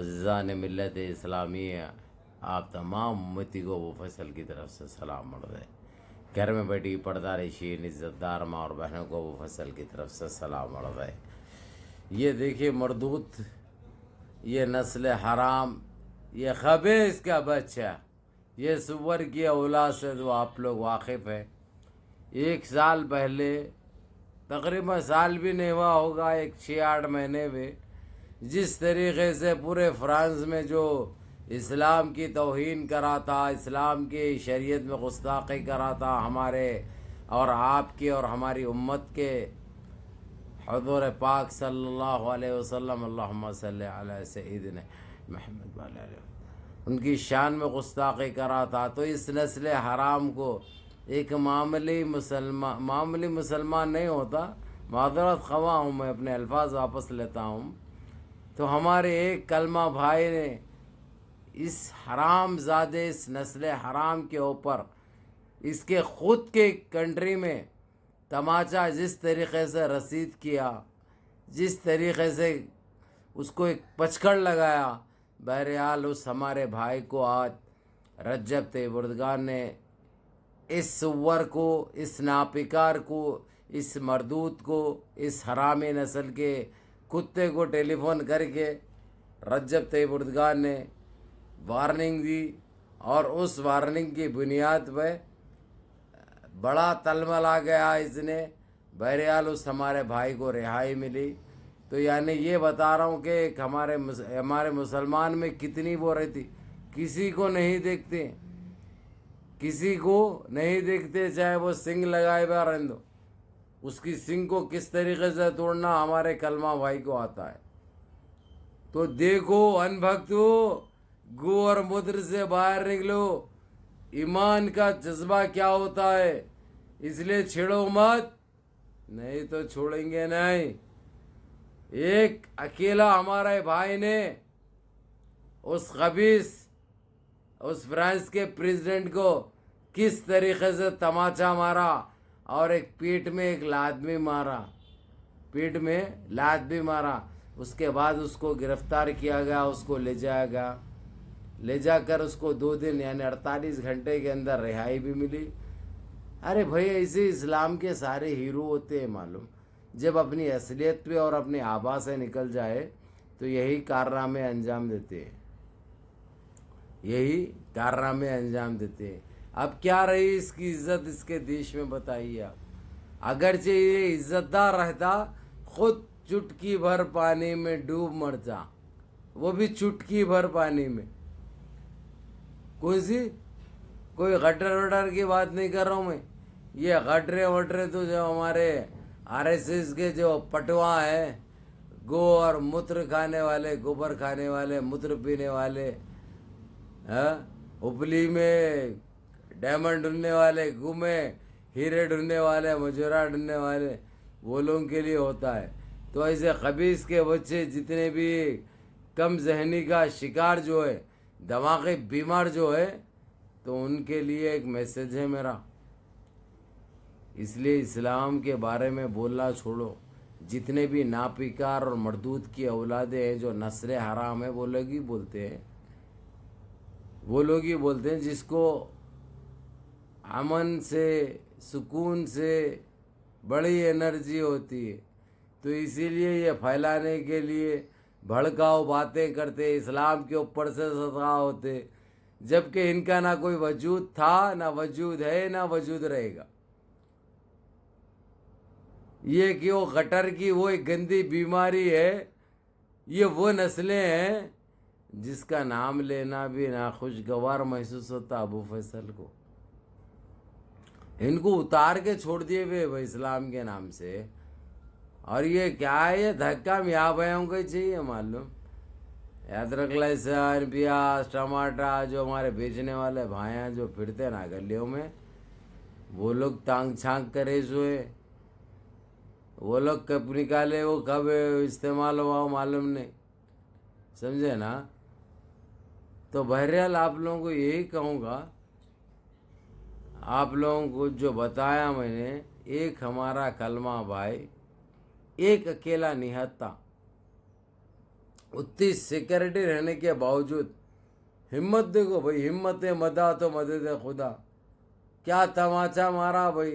ने मिलत इस्लामी आप तमाम उम्मती को वो फसल की तरफ से सलाम मर दे घर में बैठी पड़दा शीन इज़्ज़तदार माँ और बहनों को वो फसल की तरफ से सलाम मर दे ये देखिए मरदूत ये नस्ल हराम ये खबेज का बच्चा ये सुवर की औला से जो तो आप लोग वाकिफ़ हैं एक साल पहले तकरीबन साल भी नहीं हुआ होगा एक छः आठ महीने में जिस तरीके से पूरे फ्रांस में जो इस्लाम की तोहन करा था इस्लाम की शरीयत में गुस्ताखी करा था हमारे और आपके और हमारी उम्मत के हजूर पाक सल्लल्लाहु अलैहि वसल्लम अल्लाह महमद उनकी शान में गुस्ताखी करा था तो इस नस्ल हराम को एक मामली मुसलमान मामली मुसलमान नहीं होता माजरत खवा हूँ मैं अपने अल्फाज वापस लेता हूँ तो हमारे एक कलमा भाई ने इस हराम ज़ादे इस नस्ल हराम के ऊपर इसके ख़ुद के कंट्री में तमाचा जिस तरीक़े से रसीद किया जिस तरीक़े से उसको एक पचकड़ लगाया बहरहाल उस हमारे भाई को आज रज्जब तयबुर्दगान ने इस सुवर को इस नापिकार को इस मरदूत को इस हरामी नस्ल के कुत्ते को टेलीफोन करके रज्जब उर्दगान ने वार्निंग दी और उस वार्निंग की बुनियाद पर बड़ा तलमल आ गया इसने बहरहाल उस हमारे भाई को रिहाई मिली तो यानी ये बता रहा हूँ कि एक हमारे हमारे मुसलमान में कितनी वो रहती किसी को नहीं देखते किसी को नहीं देखते चाहे वो सिंग लगाए हुआ दो उसकी सिंह को किस तरीके से तोड़ना हमारे कलमा भाई को आता है तो देखो अनभक्तो गु और मुद्र से बाहर निकलो ईमान का जज्बा क्या होता है इसलिए छेड़ो मत नहीं तो छोड़ेंगे नहीं एक अकेला हमारे भाई ने उस खबीस उस फ्रांस के प्रेसिडेंट को किस तरीके से तमाचा मारा और एक पीठ में एक लाद भी मारा पीठ में लाद भी मारा उसके बाद उसको गिरफ्तार किया गया उसको ले जाया गया ले जाकर उसको दो दिन यानी अड़तालीस घंटे के अंदर रिहाई भी मिली अरे भाई ऐसे इस्लाम के सारे हीरो होते हैं मालूम जब अपनी असलियत पे और अपने आबा से निकल जाए तो यही कारनामे अंजाम देते हैं यही कारनामे अंजाम देते हैं अब क्या रही इसकी इज्जत इसके देश में बताइए आप अगरचे ये इज्जतदार रहता खुद चुटकी भर पानी में डूब मरता वो भी चुटकी भर पानी में कौन सी कोई गटर वटर की बात नहीं कर रहा हूँ मैं ये गटरे वटरे तो जो हमारे आरएसएस के जो पटवा है गो और मूत्र खाने वाले गोबर खाने वाले मूत्र पीने वाले हैं हाँ, उपली में डायमंड ढूंढने वाले घूमे हीरे ढूंढने वाले मजूरा ढूंढने वाले वो लोगों के लिए होता है तो ऐसे खबीस के बच्चे जितने भी कम जहनी का शिकार जो है दमागे बीमार जो है तो उनके लिए एक मैसेज है मेरा इसलिए इस्लाम के बारे में बोलना छोड़ो जितने भी नापिकार और मरदूत की औलादे हैं जो नसर हराम है वो लोग ही बोलते हैं वो लोग ही बोलते हैं जिसको अमन से सुकून से बड़ी एनर्जी होती है तो इसीलिए ये फैलाने के लिए भड़काओ बातें करते इस्लाम के ऊपर से सदा होते जबकि इनका ना कोई वजूद था ना वजूद है ना वजूद रहेगा ये कि वो गटर की वो एक गंदी बीमारी है ये वो नस्लें हैं जिसका नाम लेना भी ना खुशगवार महसूस होता अबू फैसल को इनको उतार के छोड़ दिए हुए इस्लाम के नाम से और ये क्या है ये धक्का में यहाँ भयों को चाहिए मालूम अदरक लहसन प्याज टमाटर जो हमारे बेचने वाले भाया जो फिरते हैं ना गलियों में वो लोग तांग छांग करे सोए वो लोग कब निकाले वो कब इस्तेमाल हुआ मालूम नहीं समझे ना तो बहरहाल आप लोगों को यही कहूँगा आप लोगों को जो बताया मैंने एक हमारा कलमा भाई एक अकेला निहत्ता उतनी सिक्योरिटी रहने के बावजूद हिम्मत देखो भाई हिम्मत मदा तो मदद है खुदा क्या तमाचा मारा भाई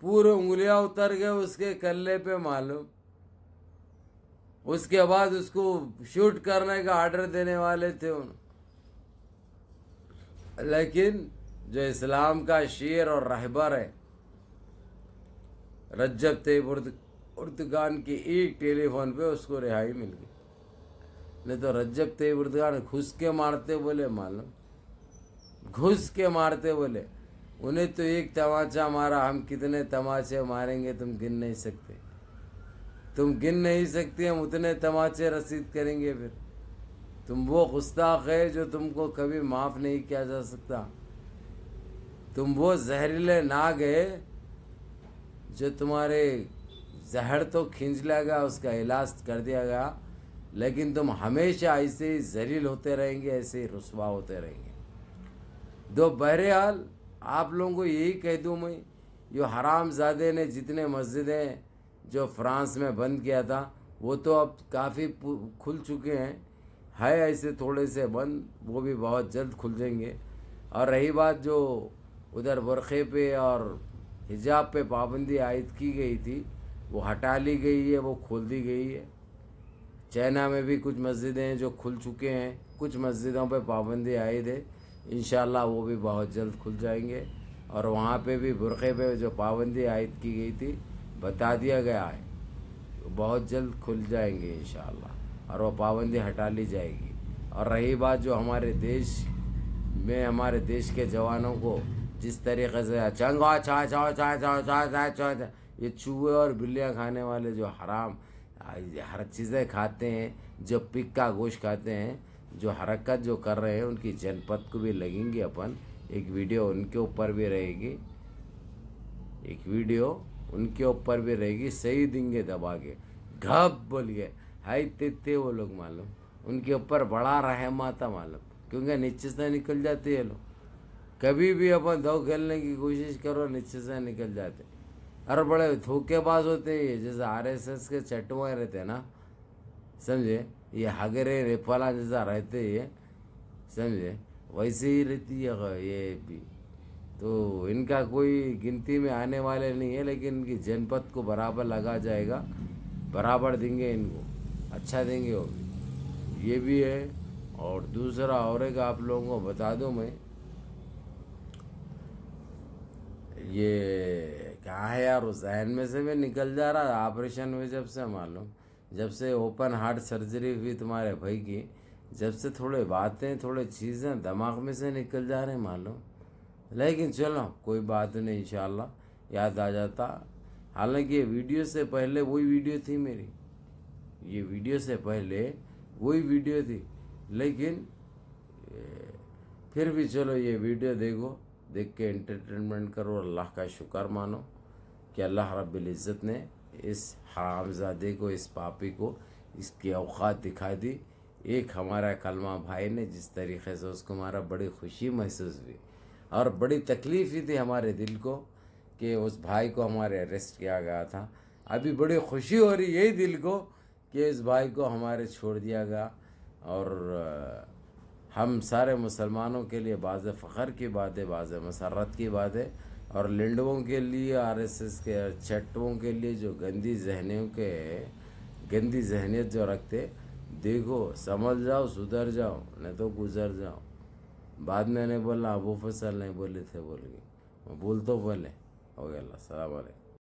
पूरे उंगलियां उतर गए उसके कल्ले पे मालूम उसके बाद उसको शूट करने का आर्डर देने वाले थे उन लेकिन जो इस्लाम का शेर और रहबर है रज्जब थे उर्दगान के एक टेलीफोन पे उसको रिहाई मिल गई नहीं तो रज्जब थे उर्दगान घुस के मारते बोले मालूम घुस के मारते बोले उन्हें तो एक तमाचा मारा हम कितने तमाचे मारेंगे तुम गिन नहीं सकते तुम गिन नहीं सकते हम उतने तमाचे रसीद करेंगे फिर तुम वो गुस्ताख है जो तुमको कभी माफ़ नहीं किया जा सकता तुम वो जहरीले नाग है जो तुम्हारे जहर तो खींच लेगा उसका इलाज कर दिया गया लेकिन तुम हमेशा ऐसे ही जहरील होते रहेंगे ऐसे ही रसवा होते रहेंगे दो बहरहाल आप लोगों को यही कह दूँ मैं जो हराम ज़ादे ने जितने मस्जिदें जो फ्रांस में बंद किया था वो तो अब काफ़ी खुल चुके हैं है ऐसे थोड़े से बंद वो भी बहुत जल्द खुल जाएंगे और रही बात जो उधर वर्क़े पे और हिजाब पे पाबंदी आयद की गई थी वो हटा ली गई है वो खोल दी गई है चाइना में भी कुछ मस्जिदें हैं जो खुल चुके हैं कुछ मस्जिदों पे पाबंदी आयद है इन वो भी बहुत जल्द खुल जाएंगे और वहाँ पे भी बुरख़े पे जो पाबंदी आयद की गई थी बता दिया गया है बहुत जल्द खुल जाएंगे इन और वो पाबंदी हटा ली जाएगी और रही बात जो हमारे देश में हमारे देश के जवानों को जिस तरीके से चंगा छा छो छा छो छा छा छो ये चूहे और बिल्लियाँ खाने वाले जो हराम हर चीज़ें खाते हैं जो पिक का गोश्त खाते हैं जो हरकत जो कर रहे हैं उनकी जनपद को भी लगेंगे अपन एक वीडियो उनके ऊपर भी रहेगी एक वीडियो उनके ऊपर भी रहेगी सही देंगे दबा के घप बोलिए हाई तिथे वो लोग मालूम उनके ऊपर बड़ा रहमा था मालूम क्योंकि नीचे से निकल जाते हैं लोग कभी भी अपन दव खेलने की कोशिश करो नीचे से निकल जाते और बड़े धोखेबाज होते हैं जैसे आरएसएस के चटुआ रहते हैं ना समझे ये हगरे रेपाला जैसा रहते ये समझे वैसे ही रहती है ये भी तो इनका कोई गिनती में आने वाले नहीं है लेकिन इनकी जनपद को बराबर लगा जाएगा बराबर देंगे इनको अच्छा देंगे वो भी ये भी है और दूसरा और एक आप लोगों को बता दूं मैं ये क्या है यार उस जहन में से मैं निकल जा रहा ऑपरेशन हुए जब से मालूम जब से ओपन हार्ट सर्जरी हुई तुम्हारे भाई की जब से थोड़े बातें थोड़े चीज़ें दिमाग में से निकल जा रहे मालूम लेकिन चलो कोई बात नहीं इन याद आ जाता हालांकि ये वीडियो से पहले वही वीडियो थी मेरी ये वीडियो से पहले वही वीडियो थी लेकिन फिर भी चलो ये वीडियो देखो देख के एंटरटेनमेंट करो अल्लाह का शुक्र मानो कि अल्लाह रब्ज़त ने इस हरामजादे को इस पापी को इसकी अवकात दिखा दी एक हमारा कलमा भाई ने जिस तरीके से उसको हमारा बड़ी खुशी महसूस हुई और बड़ी तकलीफ़ ही थी हमारे दिल को कि उस भाई को हमारे अरेस्ट किया गया था अभी बड़ी खुशी हो रही यही दिल को कि इस भाई को हमारे छोड़ दिया गया और हम सारे मुसलमानों के लिए बाज़ फ़खर की बात है बाज़ मसरत की बात है और लिंडुओं के लिए आरएसएस के चट्टों के लिए जो गंदी जहनियों के गंदी जहनीत जो रखते देखो समझ जाओ सुधर जाओ नहीं तो गुजर जाओ बाद में नहीं बोलना अबू फसल नहीं बोले थे बोल के बोल तो बोले हो गया सलाम